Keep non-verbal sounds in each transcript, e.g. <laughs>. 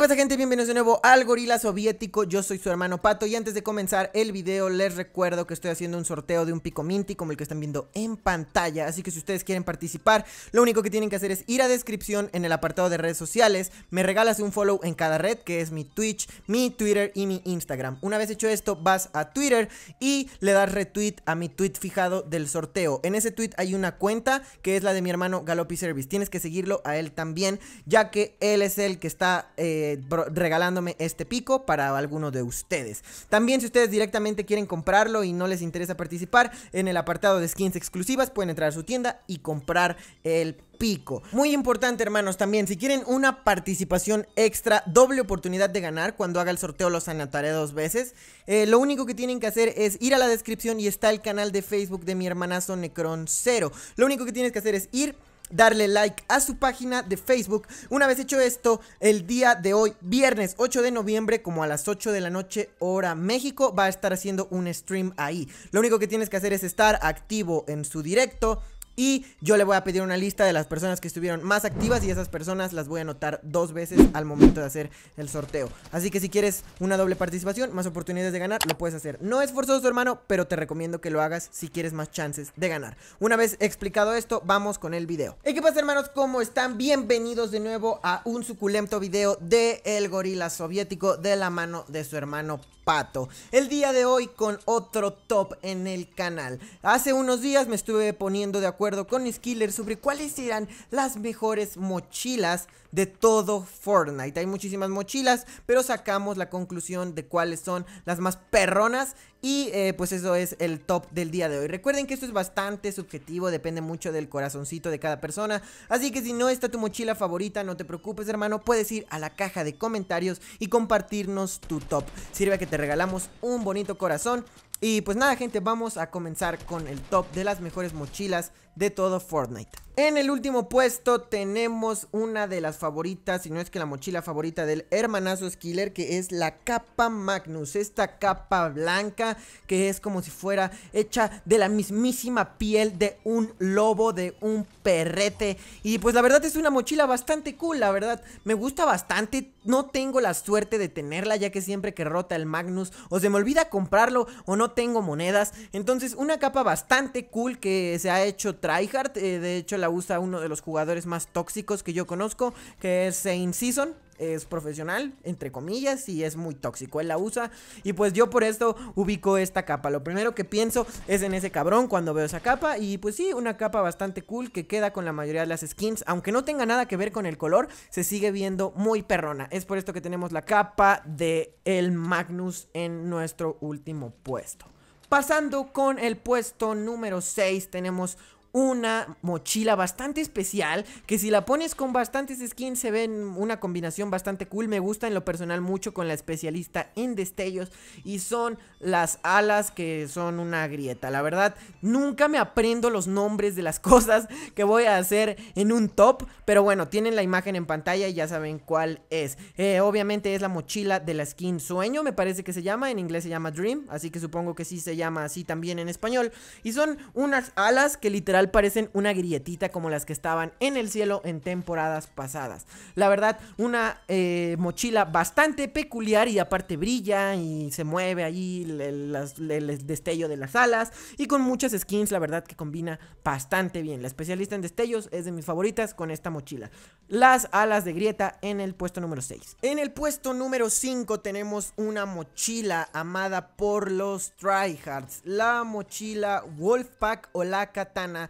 ¿Qué pasa gente? Bienvenidos de nuevo al Gorila Soviético, yo soy su hermano Pato y antes de comenzar el video les recuerdo que estoy haciendo un sorteo de un pico minty como el que están viendo en pantalla, así que si ustedes quieren participar, lo único que tienen que hacer es ir a descripción en el apartado de redes sociales, me regalas un follow en cada red que es mi Twitch, mi Twitter y mi Instagram. Una vez hecho esto vas a Twitter y le das retweet a mi tweet fijado del sorteo. En ese tweet hay una cuenta que es la de mi hermano Galopi Service, tienes que seguirlo a él también ya que él es el que está... Eh, eh, regalándome este pico para alguno de ustedes. También si ustedes directamente quieren comprarlo y no les interesa participar, en el apartado de skins exclusivas pueden entrar a su tienda y comprar el pico. Muy importante, hermanos, también, si quieren una participación extra, doble oportunidad de ganar cuando haga el sorteo, los anotaré dos veces. Eh, lo único que tienen que hacer es ir a la descripción y está el canal de Facebook de mi hermanazo Necron Cero. Lo único que tienes que hacer es ir darle like a su página de Facebook. Una vez hecho esto, el día de hoy, viernes 8 de noviembre, como a las 8 de la noche, hora México, va a estar haciendo un stream ahí. Lo único que tienes que hacer es estar activo en su directo y yo le voy a pedir una lista de las personas que estuvieron más activas y esas personas las voy a anotar dos veces al momento de hacer el sorteo. Así que si quieres una doble participación, más oportunidades de ganar, lo puedes hacer. No es forzoso, hermano, pero te recomiendo que lo hagas si quieres más chances de ganar. Una vez explicado esto, vamos con el video. qué pasa, hermanos? ¿Cómo están? Bienvenidos de nuevo a un suculento video de El Gorila Soviético de la mano de su hermano el día de hoy con otro top en el canal. Hace unos días me estuve poniendo de acuerdo con Skiller sobre cuáles serán las mejores mochilas de todo Fortnite. Hay muchísimas mochilas, pero sacamos la conclusión de cuáles son las más perronas y eh, pues eso es el top del día de hoy. Recuerden que esto es bastante subjetivo, depende mucho del corazoncito de cada persona. Así que si no está tu mochila favorita, no te preocupes hermano, puedes ir a la caja de comentarios y compartirnos tu top. Sirve que te regalamos un bonito corazón. Y pues nada gente, vamos a comenzar con el top de las mejores mochilas de todo Fortnite. En el último puesto tenemos una de las favoritas, si no es que la mochila favorita del hermanazo Skiller, que es la capa Magnus. Esta capa blanca que es como si fuera hecha de la mismísima piel de un lobo, de un perrete. Y pues la verdad es una mochila bastante cool, la verdad. Me gusta bastante. No tengo la suerte de tenerla, ya que siempre que rota el Magnus o se me olvida comprarlo o no tengo monedas. Entonces una capa bastante cool que se ha hecho tryhard. Eh, de hecho, la usa uno de los jugadores más tóxicos que yo conozco, que es Saint Season es profesional, entre comillas, y es muy tóxico. Él la usa. Y pues yo por esto ubico esta capa. Lo primero que pienso es en ese cabrón cuando veo esa capa. Y pues sí, una capa bastante cool que queda con la mayoría de las skins. Aunque no tenga nada que ver con el color, se sigue viendo muy perrona. Es por esto que tenemos la capa de el Magnus en nuestro último puesto. Pasando con el puesto número 6, tenemos una mochila bastante especial que si la pones con bastantes skins se ven una combinación bastante cool. Me gusta en lo personal mucho con la especialista en destellos y son las alas que son una grieta. La verdad, nunca me aprendo los nombres de las <laughs> cosas que voy a hacer en un top, pero bueno, tienen la imagen en pantalla y ya saben cuál es. Eh, obviamente es la mochila de la skin sueño, me parece que se llama, en inglés se llama Dream, así que supongo que sí se llama así también en español. Y son unas alas que literalmente parecen una grietita como las que estaban en el cielo en temporadas pasadas. La verdad, una eh, mochila bastante peculiar y aparte brilla y se mueve ahí el, el, destello de las alas y con muchas skins, la verdad que combina bastante bien. La especialista en destellos es de mis favoritas con esta mochila. Las alas de grieta en el puesto número 6. En el puesto número 5 tenemos una mochila amada por los tryhards, la mochila Wolfpack o la katana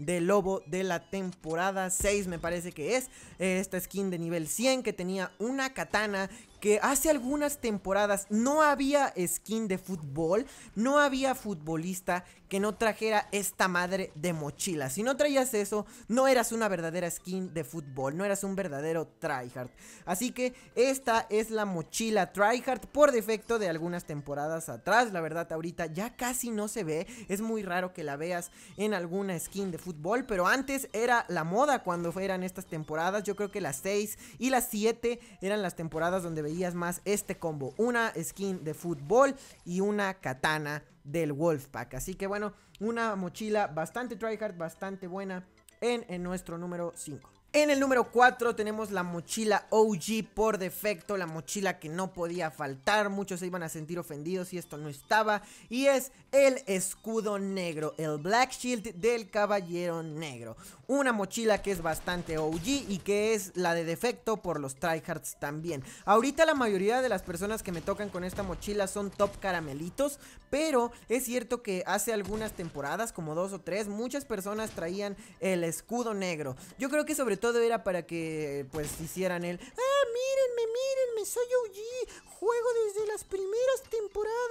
de lobo de la temporada 6 me parece que es esta skin de nivel 100 que tenía una katana que hace algunas temporadas no había skin de fútbol, no había futbolista que no trajera esta madre de mochila. Si no traías eso, no eras una verdadera skin de fútbol, no eras un verdadero tryhard. Así que esta es la mochila tryhard por defecto de algunas temporadas atrás. La verdad, ahorita ya casi no se ve, es muy raro que la veas en alguna skin de fútbol pero antes era la moda cuando eran estas temporadas. Yo creo que las 6 y las 7 eran las temporadas donde veías más este combo. Una skin de fútbol y una katana del Wolfpack. Así que bueno, una mochila bastante tryhard, bastante buena en, en nuestro número 5. En el número 4 tenemos la mochila OG por defecto, la mochila que no podía faltar, muchos se iban a sentir ofendidos si esto no estaba, y es el escudo negro, el Black Shield del Caballero Negro. Una mochila que es bastante OG y que es la de defecto por los tryhards también. Ahorita la mayoría de las personas que me tocan con esta mochila son top caramelitos, pero es cierto que hace algunas temporadas, como dos o tres, muchas personas traían el escudo negro. Yo creo que sobre todo era para que pues hicieran el, ah, mírenme, mírenme, soy OG,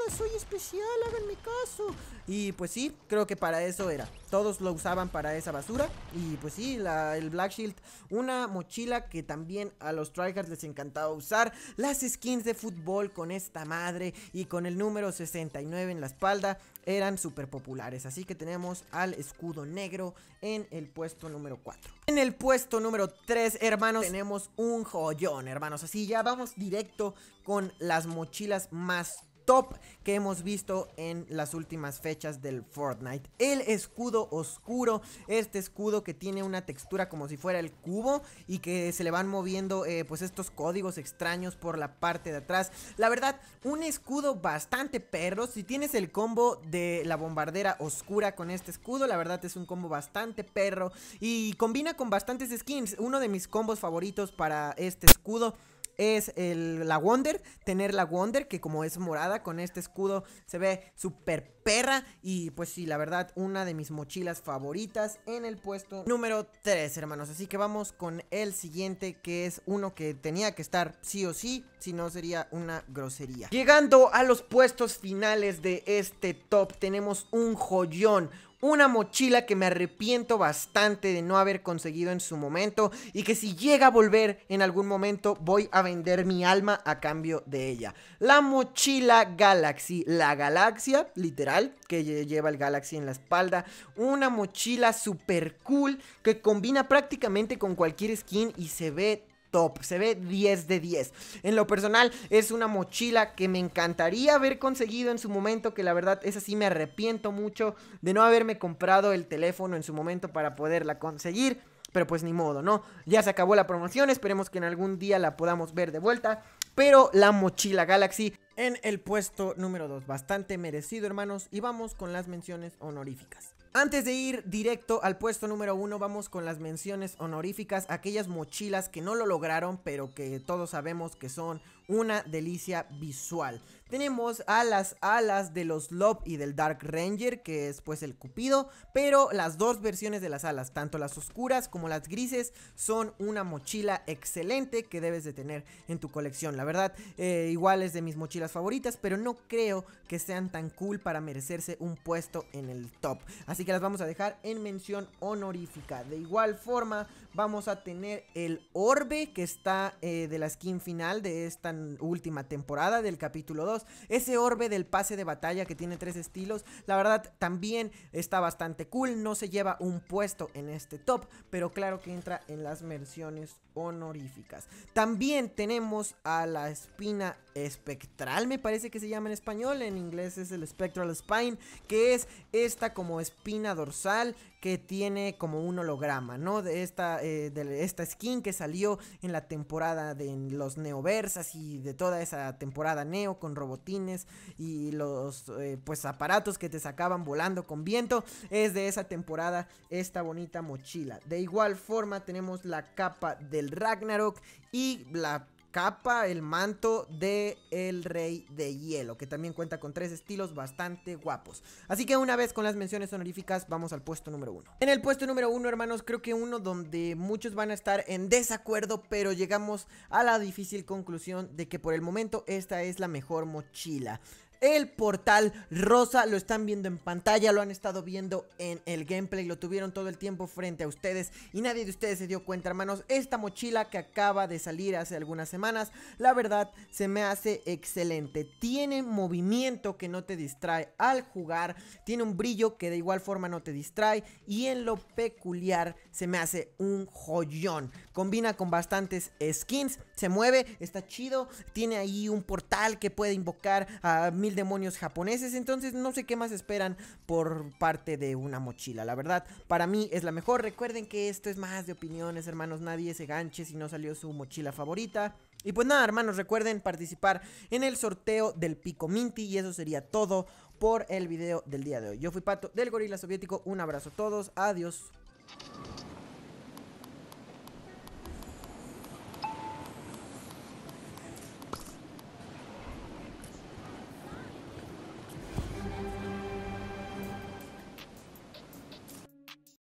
soy especial, mi caso. Y pues sí, creo que para eso era. Todos lo usaban para esa basura. Y pues sí, la, el Black Shield, una mochila que también a los tryhards les encantaba usar. Las skins de fútbol con esta madre y con el número 69 en la espalda eran súper populares. Así que tenemos al escudo negro en el puesto número 4. En el puesto número 3, hermanos, tenemos un joyón, hermanos. Así ya vamos directo con las mochilas más top que hemos visto en las últimas fechas del Fortnite. El escudo oscuro, este escudo que tiene una textura como si fuera el cubo y que se le van moviendo eh, pues estos códigos extraños por la parte de atrás. La verdad, un escudo bastante perro. Si tienes el combo de la bombardera oscura con este escudo, la verdad es un combo bastante perro y combina con bastantes skins. Uno de mis combos favoritos para este escudo es el, la Wonder, tener la Wonder, que como es morada, con este escudo se ve súper perra. Y pues sí, la verdad, una de mis mochilas favoritas en el puesto número 3, hermanos. Así que vamos con el siguiente, que es uno que tenía que estar sí o sí, si no sería una grosería. Llegando a los puestos finales de este top, tenemos un joyón una mochila que me arrepiento bastante de no haber conseguido en su momento y que si llega a volver en algún momento voy a vender mi alma a cambio de ella. La mochila Galaxy, la galaxia literal que lleva el Galaxy en la espalda, una mochila super cool que combina prácticamente con cualquier skin y se ve top, se ve 10 de 10. En lo personal es una mochila que me encantaría haber conseguido en su momento, que la verdad es así, me arrepiento mucho de no haberme comprado el teléfono en su momento para poderla conseguir. Pero pues ni modo, ¿no? Ya se acabó la promoción, esperemos que en algún día la podamos ver de vuelta. Pero la mochila Galaxy en el puesto número 2, bastante merecido hermanos. Y vamos con las menciones honoríficas. Antes de ir directo al puesto número uno, vamos con las menciones honoríficas, aquellas mochilas que no lo lograron, pero que todos sabemos que son una delicia visual. Tenemos a las alas de los Love y del Dark Ranger, que es pues el Cupido, pero las dos versiones de las alas, tanto las oscuras como las grises, son una mochila excelente que debes de tener en tu colección. La verdad, eh, igual es de mis mochilas favoritas, pero no creo que sean tan cool para merecerse un puesto en el top. Así que las vamos a dejar en mención honorífica. De igual forma, Vamos a tener el orbe que está eh, de la skin final de esta última temporada del capítulo 2. Ese orbe del pase de batalla que tiene tres estilos, la verdad también está bastante cool. No se lleva un puesto en este top, pero claro que entra en las menciones honoríficas. También tenemos a la espina espectral, me parece que se llama en español. En inglés es el Spectral Spine, que es esta como espina dorsal que tiene como un holograma, ¿no? De esta, eh, de esta skin que salió en la temporada de los Neoversas y de toda esa temporada Neo con robotines y los eh, pues aparatos que te sacaban volando con viento, es de esa temporada esta bonita mochila. De igual forma tenemos la capa del Ragnarok y la capa, el manto de el rey de hielo, que también cuenta con tres estilos bastante guapos. Así que una vez con las menciones honoríficas, vamos al puesto número uno. En el puesto número uno, hermanos, creo que uno donde muchos van a estar en desacuerdo, pero llegamos a la difícil conclusión de que por el momento esta es la mejor mochila el portal rosa. Lo están viendo en pantalla, lo han estado viendo en el gameplay, lo tuvieron todo el tiempo frente a ustedes y nadie de ustedes se dio cuenta, hermanos. Esta mochila que acaba de salir hace algunas semanas, la verdad se me hace excelente. Tiene movimiento que no te distrae al jugar, tiene un brillo que de igual forma no te distrae y en lo peculiar se me hace un joyón. Combina con bastantes skins se mueve, está chido, tiene ahí un portal que puede invocar a mil demonios japoneses, entonces no sé qué más esperan por parte de una mochila, la verdad, para mí es la mejor, recuerden que esto es más de opiniones, hermanos, nadie se ganche si no salió su mochila favorita. Y pues nada, hermanos, recuerden participar en el sorteo del Pico Minty y eso sería todo por el video del día de hoy. Yo fui Pato del Gorila Soviético, un abrazo a todos, adiós.